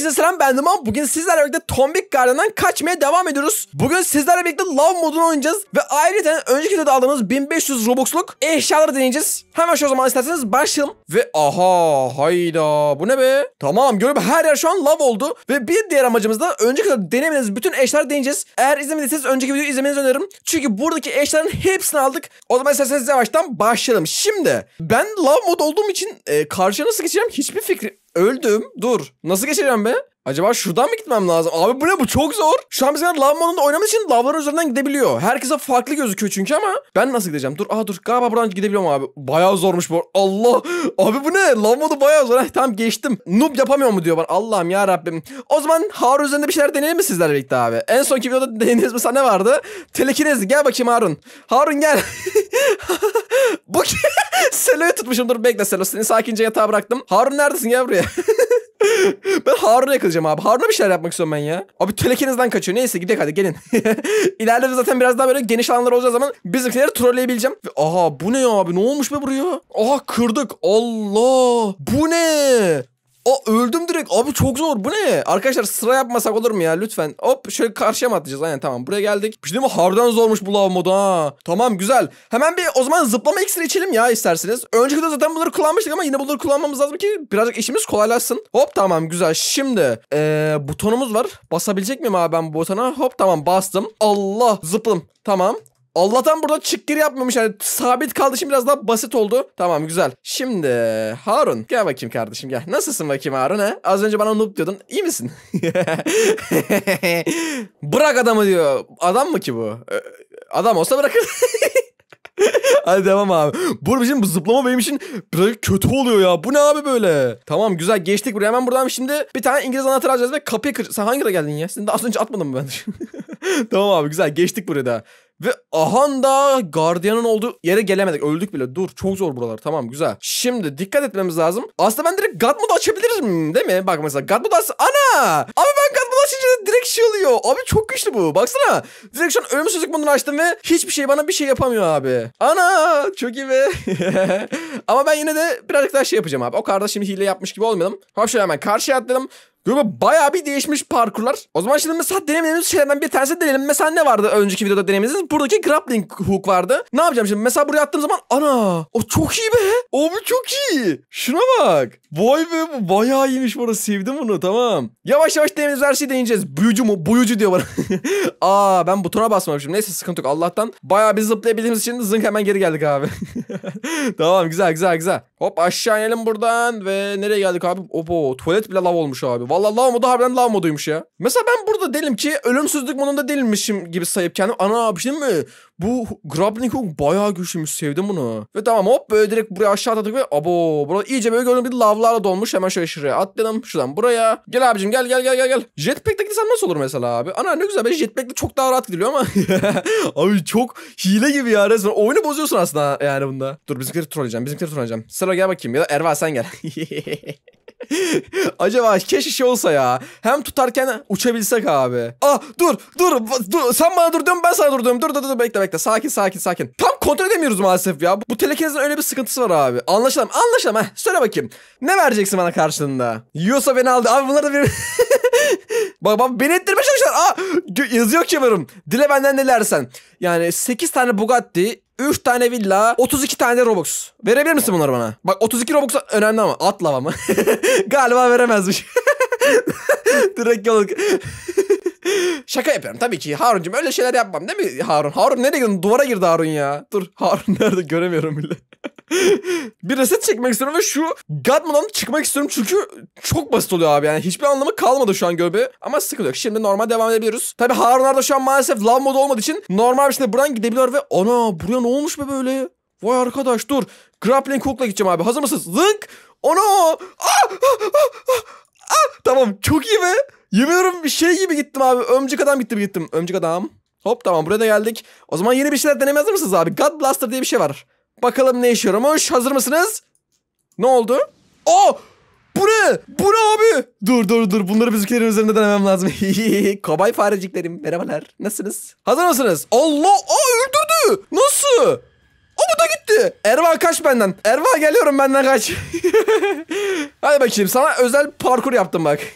Herkese selam ben Duman. Bugün sizlerle birlikte Tombik Garden'dan kaçmaya devam ediyoruz. Bugün sizlerle birlikte Love modunu oynayacağız. Ve ayrıca önceki videoda aldığımız 1500 Robux'luk eşyaları deneyeceğiz. Hemen şu zaman isterseniz başlayalım. Ve aha hayda bu ne be? Tamam görüp her yer şu an Love oldu. Ve bir diğer amacımız da önceki videoda denemediğiniz bütün eşyaları deneyeceğiz. Eğer izlemediyseniz önceki videoyu izlemenizi öneririm. Çünkü buradaki eşyaların hepsini aldık. O zaman isterseniz yavaştan başlayalım. Şimdi ben Love mod olduğum için e, karşıya nasıl geçeceğim hiçbir fikrim Öldüm. Dur. Nasıl geçeceğim be? Acaba şuradan mı gitmem lazım? Abi bu ne bu çok zor. Şu an bizimler lav modunda oynamak için lavlar üzerinden gidebiliyor. Herkese farklı gözüküyor çünkü ama ben nasıl gideceğim? Dur aa dur galiba buradan gidebiliyorum abi. Bayağı zormuş bu. Allah abi bu ne? Lav modu bayağı zor. Heh, tamam geçtim. Noob yapamıyor mu diyor bana. Allah'ım ya Rabbim. O zaman Harun üzerinde bir şeyler deneyelim mi sizlerle birlikte abi? En sonki videoda denediğiniz bir sahne vardı. telekinez gel bakayım Harun. Harun gel. bu Selo'yu tutmuşum dur bekle Selo. Seni sakince yatağa bıraktım. Harun neredesin gel buraya. ben Harun'a yakılacağım abi. Harun'a bir şeyler yapmak istiyorum ben ya. Abi telekenizden kaçıyor. Neyse gidelim hadi gelin. İleride zaten biraz daha böyle geniş alanlar olacağı zaman bizimkileri trolleyebileceğim. Ve, aha bu ne ya abi? Ne olmuş be buraya? Aha kırdık. Allah. Bu ne? O öldüm direkt. Abi çok zor. Bu ne? Arkadaşlar sıra yapmasak olur mu ya? Lütfen. Hop şöyle karşıya mı atlayacağız? Aynen tamam. Buraya geldik. Şimdi şey mi? Harbiden zormuş bu lav modu ha. Tamam güzel. Hemen bir o zaman zıplama iksiri içelim ya isterseniz. Önceki de zaten bunları kullanmıştık ama yine bunları kullanmamız lazım ki birazcık işimiz kolaylaşsın. Hop tamam güzel. Şimdi ee, butonumuz var. Basabilecek miyim abi ben bu butona? Hop tamam bastım. Allah zıplım. Tamam. Allah'tan burada çık yapmamış. Yani sabit kaldı şimdi biraz daha basit oldu. Tamam güzel. Şimdi Harun gel bakayım kardeşim gel. Nasılsın bakayım Harun he? Az önce bana noob diyordun. İyi misin? Bırak adamı diyor. Adam mı ki bu? Ee, adam olsa bırakır. Hadi devam abi. Bu bizim zıplama benim için biraz kötü oluyor ya. Bu ne abi böyle? Tamam güzel geçtik buraya. Hemen buradan şimdi bir tane İngiliz anahtar alacağız ve kapıyı kır. Sen hangi geldin ya? Sen de az önce atmadın mı ben? tamam abi güzel geçtik buraya da. Ve ahan da gardiyanın olduğu yere gelemedik. Öldük bile. Dur çok zor buralar. Tamam güzel. Şimdi dikkat etmemiz lazım. Aslında ben direkt God Mode açabilirim değil mi? Bak mesela God Mode as... Ana! Abi ben God Mode açınca direkt şey oluyor. Abi çok güçlü bu. Baksana. Direkt şu an ölümsüzlük modunu açtım ve hiçbir şey bana bir şey yapamıyor abi. Ana! Çok iyi be. Ama ben yine de birazcık daha şey yapacağım abi. O kardeş şimdi hile yapmış gibi olmayalım. Hop şöyle hemen karşıya atlayalım. Galiba bayağı bir değişmiş parkurlar. O zaman şimdi mesela denemediğimiz şeylerden bir tanesi deneyelim. Mesela ne vardı önceki videoda denemediğimiz? Buradaki grappling hook vardı. Ne yapacağım şimdi? Mesela buraya attığım zaman ana o çok iyi be. O Abi çok iyi. Şuna bak. Vay be bu bayağı iyiymiş bu arada. Sevdim bunu tamam. Yavaş yavaş denemediğimiz her şeyi deneyeceğiz. Büyücü mu? Buyucu diyor bana. Aa ben butona basmamışım. Neyse sıkıntı yok. Allah'tan bayağı bir zıplayabildiğimiz için zınk hemen geri geldik abi. tamam güzel güzel güzel. Hop aşağı inelim buradan ve nereye geldik abi? Opo tuvalet bile lav olmuş abi. Vallahi Valla lav modu harbiden lav moduymuş ya. Mesela ben burada delim ki ölümsüzlük modunda değilmişim gibi sayıp kendim. Ana abi, şey mi? Bu Grappling Hook bayağı güçlüymüş. Sevdim bunu. Ve tamam hop böyle direkt buraya aşağı atladık ve abo. Burada iyice böyle gördüğüm bir lavlarla dolmuş. Hemen şöyle şuraya atlayalım. Şuradan buraya. Gel abicim gel gel gel gel gel. Jetpack'te gitsem nasıl olur mesela abi? Ana ne güzel. Ben jetpack'te çok daha rahat gidiliyor ama. abi çok hile gibi ya resmen. Oyunu bozuyorsun aslında yani bunda. Dur bizimkileri trolleyeceğim. Bizimkileri trolleyeceğim. Sıra gel bakayım ya da Erva sen gel. Acaba keşke şey olsa ya. Hem tutarken uçabilsek abi. Ah dur dur dur sen bana dur diyorum ben sana dur diyorum. Dur dur dur bekle bekle sakin sakin sakin. Tam kontrol edemiyoruz maalesef ya. Bu telekinizin öyle bir sıkıntısı var abi. Anlaşalım anlaşalım. Heh, söyle bakayım. Ne vereceksin bana karşılığında? Yiyorsa beni aldı. Abi bunlar da bir... Bak bak beni ettirmeye çalışıyorlar. Aa, yazıyor kemerim. Dile benden nelersen. Yani 8 tane Bugatti, 3 tane villa, 32 tane de Robux. Verebilir misin bunları bana? Bak 32 Robux önemli ama. Atla ama. Galiba veremezmiş. Direkt yolu... Şaka yapıyorum tabii ki. Harun'cum öyle şeyler yapmam değil mi Harun? Harun nereye girdin? Duvara girdi Harun ya. Dur Harun nerede göremiyorum bile. bir reset çekmek istiyorum ve şu Godman'dan çıkmak istiyorum çünkü çok basit oluyor abi yani hiçbir anlamı kalmadı şu an göbe ama sıkıntı yok. Şimdi normal devam edebiliriz. Tabii Harunlar da şu an maalesef Love modu olmadığı için normal bir şekilde buradan gidebiliyor ve ana buraya ne olmuş be böyle? Vay arkadaş dur. Grappling hook'la gideceğim abi. Hazır mısınız? Zınk! Ana! Aa, ah, aa, ah, aa, ah, aa. Tamam çok iyi be. Yemiyorum bir şey gibi gittim abi. Ömcük adam gittim gittim. Ömcük adam. Hop tamam buraya da geldik. O zaman yeni bir şeyler denemez misiniz abi? God Blaster diye bir şey var. Bakalım ne işe yarıyormuş. Hazır mısınız? Ne oldu? Oo! Oh! Bu ne? Bu ne abi? Dur dur dur. Bunları bizimkilerin üzerinde denemem lazım. Kobay fareciklerim. Merhabalar. Nasılsınız? Hazır mısınız? Allah! Aa öldürdü. Nasıl? O bu da gitti. Erva kaç benden. Erva geliyorum benden kaç. Hadi bakayım sana özel parkur yaptım bak.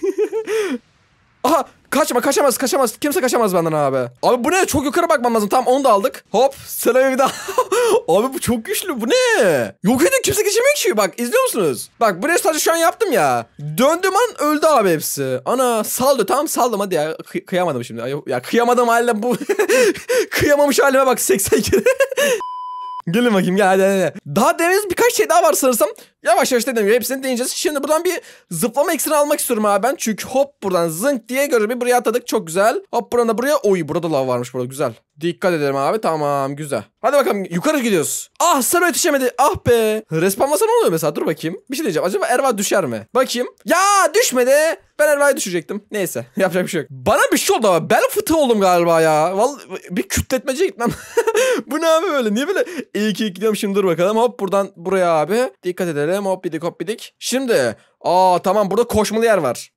Aha kaçma kaçamaz kaçamaz. Kimse kaçamaz benden abi. Abi bu ne? Çok yukarı bakmam lazım. Tamam onu da aldık. Hop. Selam bir daha. abi bu çok güçlü. Bu ne? Yok edin kimse geçemiyor ki. Bak izliyor musunuz? Bak buraya sadece şu an yaptım ya. Döndüm an öldü abi hepsi. Ana saldı. Tamam saldım hadi ya. Kı kıyamadım şimdi. Ya, kıyamadım halde bu. Kıyamamış halime bak 80 kere. Gelin bakayım gel hadi hadi. Daha demiz birkaç şey daha var sanırsam. Yavaş yavaş dedim gibi hepsini deneyeceğiz. Şimdi buradan bir zıplama ekstra almak istiyorum abi ben. Çünkü hop buradan zınk diye göre bir buraya atladık. Çok güzel. Hop buradan da buraya. Oy burada lava varmış burada güzel. Dikkat ederim abi. Tamam güzel. Hadi bakalım yukarı gidiyoruz. Ah Sero yetişemedi. Ah be. Respawnlasa ne oluyor mesela? Dur bakayım. Bir şey diyeceğim. Acaba Erva düşer mi? Bakayım. Ya düşmedi. Ben Erva'yı düşecektim. Neyse. Yapacak bir şey yok. Bana bir şey oldu ama. bel fıtı oldum galiba ya. Vallahi bir kütletmece gitmem. Bu ne abi böyle? Niye böyle? İyi ki gidiyorum şimdi dur bakalım. Hop buradan buraya abi. Dikkat edelim. Hop gidelim hop hoppidik. Şimdi aa tamam burada koşmalı yer var.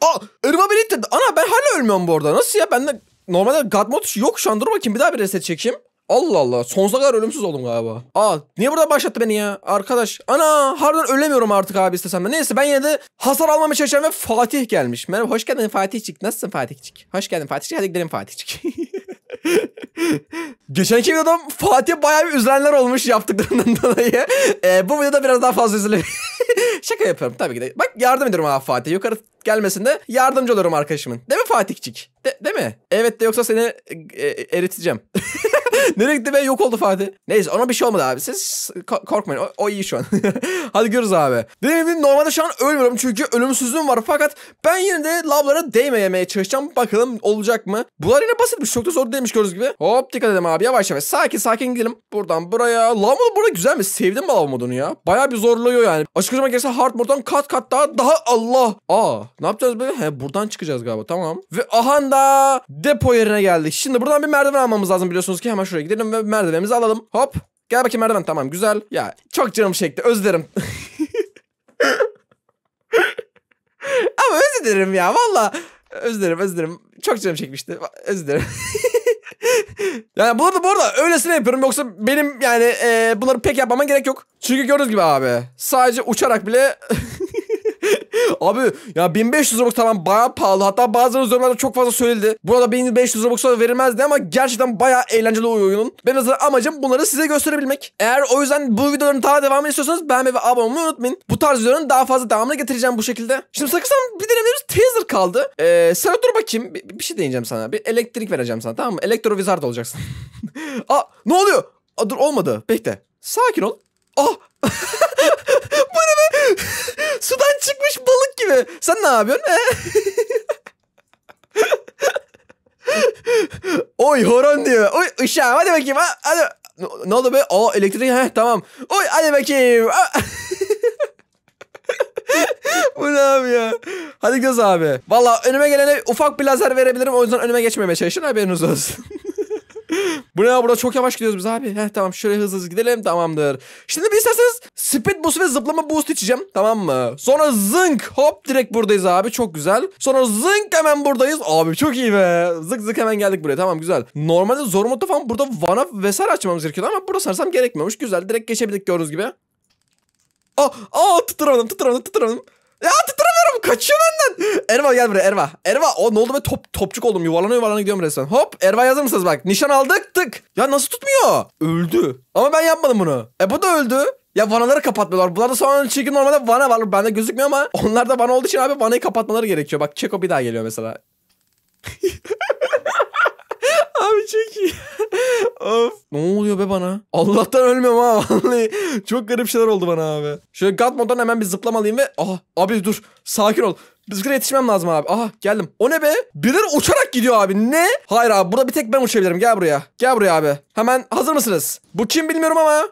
Aa ırma birikti. Ana ben hala ölmüyorum bu arada. Nasıl ya? Bende normalde God mode yok şu an. Dur bakayım bir daha bir reset çekeyim. Allah Allah. Sonsuza kadar ölümsüz oldum galiba. Aa niye burada başlattı beni ya? Arkadaş. Ana harbiden ölemiyorum artık abi istesem de. Neyse ben yine de hasar almamı çalışacağım ve Fatih gelmiş. Merhaba hoş geldin Fatihçik. Nasılsın Fatihçik? Hoş geldin Fatihçik. Hadi gidelim Fatihçik. Geçenki videoda Fatih bayağı bir üzülenler olmuş yaptıklarından dolayı. Ee, bu videoda biraz daha fazla üzülüyor. Şaka yapıyorum tabii ki de. Bak yardım ediyorum ha Fatih. Yukarı gelmesinde yardımcı olurum arkadaşımın. Değil mi Fatihçik? De değil mi? Evet de yoksa seni e, e eriteceğim. Nereye gitti be? Yok oldu Fatih. Neyse ona bir şey olmadı abi. Siz korkmayın. O, o iyi şu an. Hadi görürüz abi. Dediğim gibi normalde şu an ölmüyorum çünkü ölümsüzlüğüm var. Fakat ben yine de lavlara değmeyemeye çalışacağım. Bakalım olacak mı? Bunlar yine basitmiş. Şey. Çok da zor değilmiş gördüğünüz gibi. Hop dikkat edelim abi. Yavaş yavaş. Sakin sakin gidelim. Buradan buraya. Lav modu burada güzel mi? Sevdim mi lav modunu ya. Baya bir zorluyor yani. Açıkçası gerçekten hard moddan kat kat daha daha Allah. Aa ne yapacağız böyle? He buradan çıkacağız galiba. Tamam. Ve ahanda depo yerine geldik. Şimdi buradan bir merdiven almamız lazım biliyorsunuz ki hemen şu şuraya gidelim ve merdivenimizi alalım. Hop. Gel bakayım merdiven. Tamam güzel. Ya çok canım çekti. Özlerim. Ama özlerim ya valla. özlerim özlerim Çok canım çekmişti. özlerim yani bu arada, bu arada öylesine yapıyorum yoksa benim yani e, bunları pek yapmama gerek yok. Çünkü gördüğünüz gibi abi sadece uçarak bile Abi ya 1500 Robux tamam baya pahalı. Hatta bazı yorumlarda çok fazla söylendi. Burada 1500 Robux'a da verilmezdi ama gerçekten baya eğlenceli oyunun. Benim zaten amacım bunları size gösterebilmek. Eğer o yüzden bu videoların daha devamını istiyorsanız beğenme ve abone olmayı unutmayın. Bu tarz videoların daha fazla devamını getireceğim bu şekilde. Şimdi sakızdan bir denemiyoruz. teaser kaldı. Ee, sana dur bakayım. Bir, bir şey deneyeceğim sana. Bir elektrik vereceğim sana tamam mı? Elektro Wizard olacaksın. Aa ne oluyor? Aa, dur olmadı. Bekle. Sakin ol. Ah! bu ne be? çıkmış balık gibi. Sen ne yapıyorsun? Oy horon diyor. Oy ışığa hadi bakayım. Ha, hadi. Ne oldu be? Aa elektrik. Heh, tamam. Oy hadi bakayım. Bu ne abi ya? Hadi göz abi. Valla önüme gelene ufak bir lazer verebilirim. O yüzden önüme geçmemeye çalışın. Haberiniz olsun. Bu ne ya burada çok yavaş gidiyoruz biz abi. Heh tamam şöyle hızlı hızlı gidelim tamamdır. Şimdi bir isterseniz speed boost ve zıplama boost içeceğim tamam mı? Sonra zınk hop direkt buradayız abi çok güzel. Sonra zınk hemen buradayız. Abi çok iyi be. Zık zık hemen geldik buraya tamam güzel. Normalde zor modda falan burada one up vesaire açmamız gerekiyordu ama burada sarsam gerekmiyormuş. Güzel direkt geçebildik gördüğünüz gibi. Aa, ah, aa ah, tutturamadım tutturamadım tutturamadım. Ya tutturamıyorum. Kaçıyor benden. Erva gel buraya Erva. Erva o ne oldu be top topçuk oldum. Yuvarlana yuvarlana gidiyorum resmen. Hop Erva yazar mısınız bak. Nişan aldık tık. Ya nasıl tutmuyor? Öldü. Ama ben yapmadım bunu. E bu da öldü. Ya vanaları kapatmıyorlar. Bunlar da sonra çünkü normalde vana var. Bende gözükmüyor ama onlar da vana olduğu için abi vanayı kapatmaları gerekiyor. Bak Çeko bir daha geliyor mesela. çok iyi. of. Ne oluyor be bana? Allah'tan ölmüyorum ha vallahi. Çok garip şeyler oldu bana abi. Şöyle God moddan hemen bir zıplamalıyım ve... Aha abi dur sakin ol. Rüzgara yetişmem lazım abi. Aha geldim. O ne be? Birileri uçarak gidiyor abi. Ne? Hayır abi burada bir tek ben uçabilirim. Gel buraya. Gel buraya abi. Hemen hazır mısınız? Bu kim bilmiyorum ama.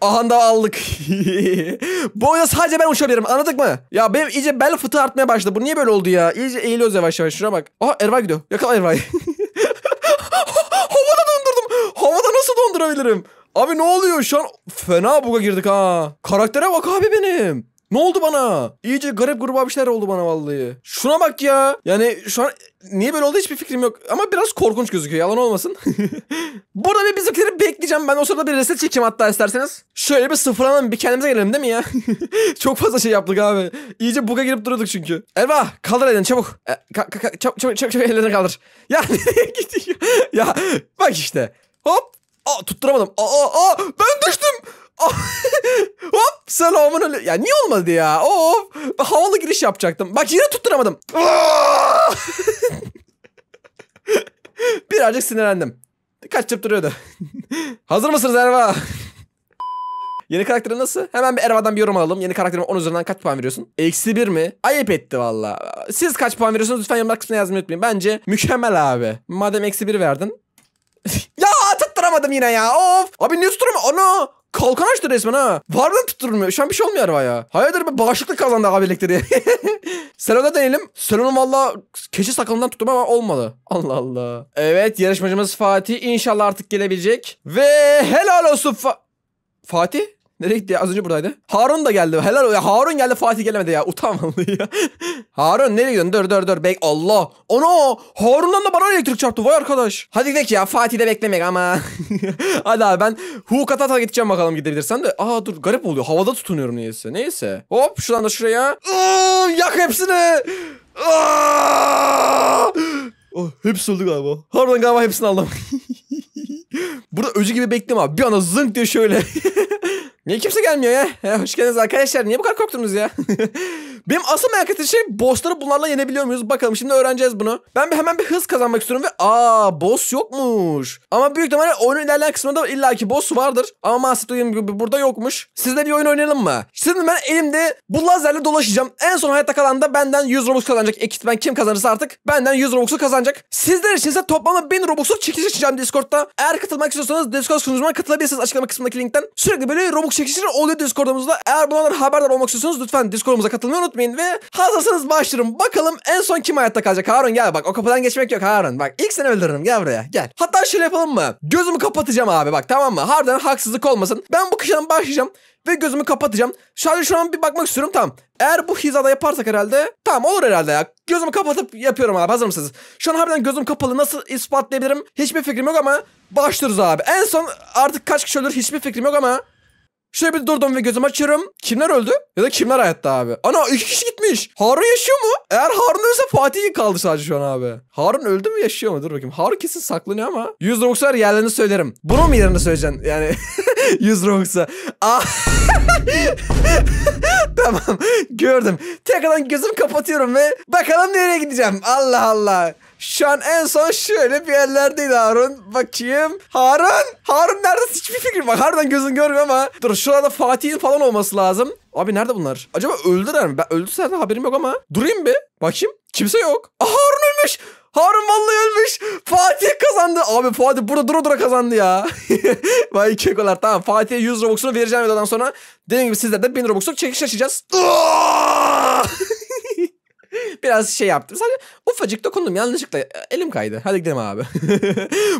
Aha da aldık. Bu oyunda sadece ben uçabilirim anladık mı? Ya benim iyice bel fıtığı artmaya başladı. Bu niye böyle oldu ya? İyice eğiliyoruz yavaş yavaş. Şuna bak. Aha erva gidiyor. Yakala Ervay. Havada nasıl dondurabilirim? Abi ne oluyor şu an? Fena buga girdik ha. Karaktere bak abi benim. Ne oldu bana? İyice garip gruba bir şeyler oldu bana vallahi. Şuna bak ya. Yani şu an niye böyle oldu hiçbir fikrim yok. Ama biraz korkunç gözüküyor yalan olmasın. Burada bir bizimkileri bekleyeceğim. Ben o sırada bir reset çekeyim hatta isterseniz. Şöyle bir sıfırlanalım bir kendimize gelelim değil mi ya? Çok fazla şey yaptık abi. İyice buga girip duruyorduk çünkü. Elva kaldır elini çabuk. E, ka- ka- çabuk çabuk çabuk ellerini kaldır. Ya nereye gidiyor? ya bak işte. Hop. Aa, tutturamadım. Aa, aa, ben düştüm. Hop selamun aleyküm. Ya niye olmadı ya? Hop Havalı giriş yapacaktım. Bak yine tutturamadım. Birazcık sinirlendim. Kaçıp duruyordu. Hazır mısınız Erva? Yeni karakterin nasıl? Hemen bir Erva'dan bir yorum alalım. Yeni karakterime 10 üzerinden kaç puan veriyorsun? Eksi 1 mi? Ayıp etti valla. Siz kaç puan veriyorsunuz? Lütfen yorumlar kısmına yazmayı unutmayın. Bence mükemmel abi. Madem eksi 1 verdin tutturamadım yine ya. Of. Abi niye tutturamıyorum? Ana. Kalkan açtı resmen ha. Var tutturmuyor. Şu an bir şey olmuyor ya. Hayırdır bir bağışıklık kazandı abi elektriği. Selon'a deneyelim. Selon'un valla keçi sakalından tuttum ama olmadı. Allah Allah. Evet yarışmacımız Fatih. inşallah artık gelebilecek. Ve helal olsun Fa Fatih. Nereye gitti ya? Az önce buradaydı. Harun da geldi. Helal ya. Harun geldi Fatih gelemedi ya. Utanmalı ya. Harun nereye gidiyorsun? Dur dur dur. Bek Allah. Ana. Harun'dan da bana elektrik çarptı. Vay arkadaş. Hadi gidelim ya. Fatih de beklemek ama. Hadi abi ben Hukatata gideceğim bakalım gidebilirsem de. Aa dur garip oluyor. Havada tutunuyorum neyse. Neyse. Hop şuradan da şuraya. Aa, yak hepsini. Oh, hepsi öldü galiba. Harbiden galiba hepsini aldım. Burada öcü gibi bekliyorum. abi. Bir anda zınk diyor şöyle. Niye kimse gelmiyor ya? ya hoş geldiniz arkadaşlar. Niye bu kadar korktunuz ya? Benim asıl merak ettiğim şey bossları bunlarla yenebiliyor muyuz? Bakalım şimdi öğreneceğiz bunu. Ben bir, hemen bir hız kazanmak istiyorum ve aa boss yokmuş. Ama büyük ihtimalle oyunun ilerleyen kısmında illaki boss vardır. Ama maalesef duyduğum gibi burada yokmuş. Sizle bir oyun oynayalım mı? Şimdi ben elimde bu lazerle dolaşacağım. En son hayatta kalan da benden 100 Robux kazanacak. Ekipman kim kazanırsa artık benden 100 Robux'u kazanacak. Sizler için ise toplamda 1000 Robux'luk çekiliş açacağım Discord'da. Eğer katılmak istiyorsanız Discord sunucuma katılabilirsiniz açıklama kısmındaki linkten. Sürekli böyle Robux çok çekişir oluyor Discord'umuzda. Eğer bunlardan haberdar olmak istiyorsanız lütfen Discord'umuza katılmayı unutmayın ve hazırsanız başlarım. Bakalım en son kim hayatta kalacak? Harun gel bak o kapıdan geçmek yok Harun. Bak ilk seni öldürürüm gel buraya gel. Hatta şöyle yapalım mı? Gözümü kapatacağım abi bak tamam mı? Harbiden haksızlık olmasın. Ben bu kıştan başlayacağım ve gözümü kapatacağım. Sadece şu an bir bakmak istiyorum tamam. Eğer bu hizada yaparsak herhalde tamam olur herhalde ya. Gözümü kapatıp yapıyorum abi hazır mısınız? Şu an harbiden gözüm kapalı nasıl ispatlayabilirim hiçbir fikrim yok ama başlıyoruz abi. En son artık kaç kişi ölür hiçbir fikrim yok ama Şöyle bir durdum ve gözüm açıyorum. Kimler öldü? Ya da kimler hayatta abi? Ana iki kişi gitmiş. Harun yaşıyor mu? Eğer Harun ölürse Fatih kaldı sadece şu an abi. Harun öldü mü yaşıyor mu? Dur bakayım. Harun kesin saklanıyor ama. 100 Rox'a yerlerini söylerim. Bunu mu yerine söyleyeceksin? Yani 100 Ah. tamam gördüm. Tekrardan gözüm kapatıyorum ve bakalım nereye gideceğim. Allah Allah. Şu an en son şöyle bir yerlerdeydi Harun. Bakayım. Harun! Harun nerede? Hiçbir fikrim var. Harbiden gözün görmüyor ama. Dur şurada Fatih'in falan olması lazım. Abi nerede bunlar? Acaba öldüler mi? Ben öldüse de haberim yok ama. Durayım bir. Bakayım. Kimse yok. Aa, Harun ölmüş. Harun vallahi ölmüş. Fatih kazandı. Abi Fatih burada dura dura kazandı ya. Vay kekolar. Tamam Fatih'e 100 Robux'unu vereceğim videodan sonra. Dediğim gibi sizler de 1000 Robux'luk çekiş açacağız. Biraz şey yaptım. Sadece ufacık dokundum yanlışlıkla. E, elim kaydı. Hadi gidelim abi.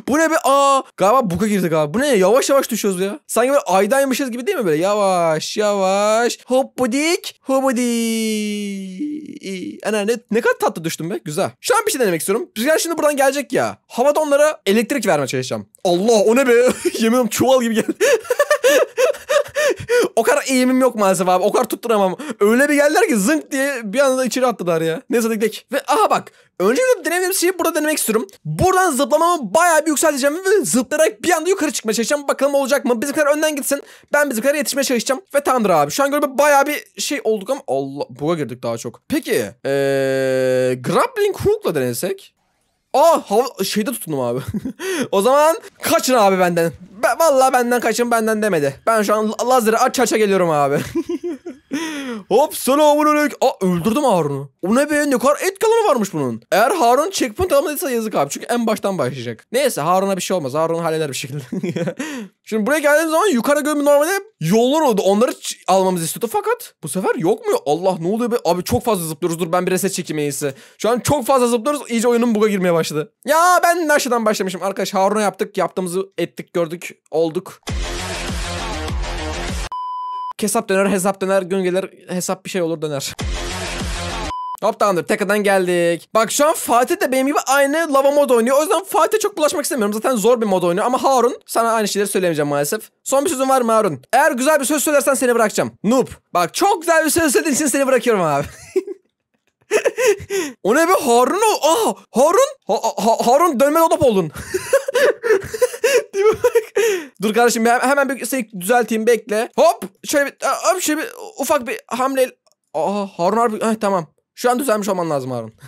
bu ne be? Aa, galiba buka girdik abi. Bu ne? Yavaş yavaş düşüyoruz ya. Sanki böyle aydaymışız gibi değil mi böyle? Yavaş yavaş. Hoppadik. Hoppadik. Ana ne, ne kadar tatlı düştüm be. Güzel. Şu an bir şey denemek istiyorum. Rüzgar şimdi buradan gelecek ya. Havada onlara elektrik verme çalışacağım. Allah o ne be? Yemin ediyorum çuval gibi geldi. o kadar eğimim yok maalesef abi. O kadar tutturamam. Öyle bir geldiler ki zınk diye bir anda içeri attılar ya. Neyse tek tek. Ve aha bak. Önce Öncelikle denemediğim şeyi burada denemek istiyorum. Buradan zıplamamı bayağı bir yükselteceğim ve zıplayarak bir anda yukarı çıkmaya çalışacağım. Bakalım olacak mı? Bizimkiler önden gitsin. Ben bizimkilere yetişmeye çalışacağım. Ve tamdır abi. Şu an galiba bayağı bir şey olduk ama Allah buga girdik daha çok. Peki ee, grappling hook'la denesek? Aa hava şeyde tutundum abi. o zaman kaçın abi benden. Be, vallahi benden kaçın benden demedi. Ben şu an lazeri aç aça geliyorum abi. Hop selamun aleyküm. Aa öldürdüm Harun'u. O ne be ne kadar et kalanı varmış bunun. Eğer Harun checkpoint tamamladıysa yazık abi. Çünkü en baştan başlayacak. Neyse Harun'a bir şey olmaz. Harun halleder bir şekilde. Şimdi buraya geldiğimiz zaman yukarı gömü normalde yollar oldu. Onları almamızı istiyordu fakat bu sefer yok mu? Allah ne oluyor be? Abi çok fazla zıplıyoruz. Dur ben bir reset çekeyim en iyisi. Şu an çok fazla zıplıyoruz. İyice oyunun buga girmeye başladı. Ya ben aşağıdan başlamışım. Arkadaş Harun'a yaptık. Yaptığımızı ettik gördük. Olduk hesap döner, hesap döner, gün gelir hesap bir şey olur döner. Hop tamamdır tekrardan geldik. Bak şu an Fatih de benim gibi aynı lava mod oynuyor. O yüzden Fatih'e çok bulaşmak istemiyorum. Zaten zor bir mod oynuyor. Ama Harun sana aynı şeyleri söylemeyeceğim maalesef. Son bir sözün var mı Harun? Eğer güzel bir söz söylersen seni bırakacağım. Noob. Bak çok güzel bir söz söylediğin için seni bırakıyorum abi. o ne be Harun o? Aa, ah, Harun? Ha, ha, Harun dönme dolap oldun. Dur kardeşim hemen bir seni düzelteyim bekle. Hop şöyle bir, hop şöyle bir ufak bir hamle. Aa Harun harbi Heh, tamam. Şu an düzelmiş olman lazım Harun.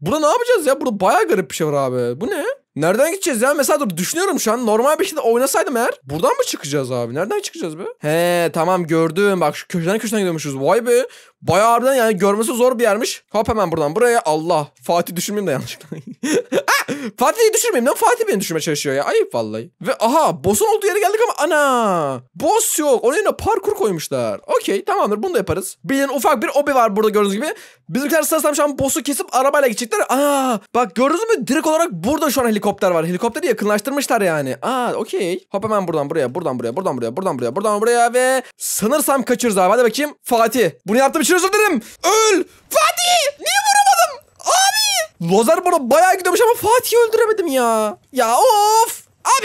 Burada ne yapacağız ya? Burada baya garip bir şey var abi. Bu ne? Nereden gideceğiz ya? Mesela dur düşünüyorum şu an. Normal bir şekilde oynasaydım eğer. Buradan mı çıkacağız abi? Nereden çıkacağız be? He tamam gördüm. Bak şu köşeden köşeden gidiyormuşuz. Vay be. Bayağı harbiden yani görmesi zor bir yermiş. Hop hemen buradan buraya. Allah. Fatih düşürmeyeyim de yanlışlıkla. Ah, Fatih'i düşürmeyeyim. Lan Fatih beni düşürmeye çalışıyor ya. Ayıp vallahi. Ve aha boss'un olduğu yere geldik ama ana. Boss yok. Onun yerine parkur koymuşlar. Okey tamamdır bunu da yaparız. Bilin ufak bir obi var burada gördüğünüz gibi. Bizimkiler sırasında şu an boss'u kesip arabayla gidecekler. Aa bak gördünüz mü? Direkt olarak burada şu an helikopter helikopter var. Helikopteri yakınlaştırmışlar yani. Aa okey. Hop hemen buradan buraya, buradan buraya, buradan buraya, buradan buraya, buradan buraya ve sanırsam kaçırız abi. Hadi bakayım. Fatih. Bunu yaptığım için özür dilerim. Öl. Fatih! Niye vuramadım? Abi! Lozer bana bayağı gidiyormuş ama Fatih'i öldüremedim ya. Ya of!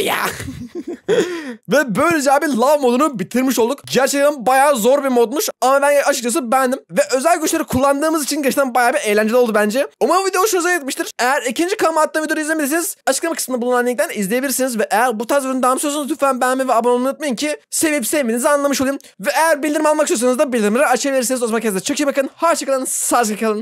ya. Ve böylece abi love modunu bitirmiş olduk. Gerçekten bayağı zor bir modmuş ama ben açıkçası beğendim. Ve özel güçleri kullandığımız için gerçekten bayağı bir eğlenceli oldu bence. Umarım video hoşunuza gitmiştir. Eğer ikinci kanalıma attığım videoyu izlemediyseniz açıklama kısmında bulunan linkten izleyebilirsiniz. Ve eğer bu tarz videonun daha istiyorsanız lütfen beğenmeyi ve abone olmayı unutmayın ki sevip sevmediğinizi anlamış olayım. Ve eğer bildirim almak istiyorsanız da bildirimleri açabilirsiniz. O zaman kendinize çok iyi bakın. Hoşçakalın. Sağlıcakla kalın.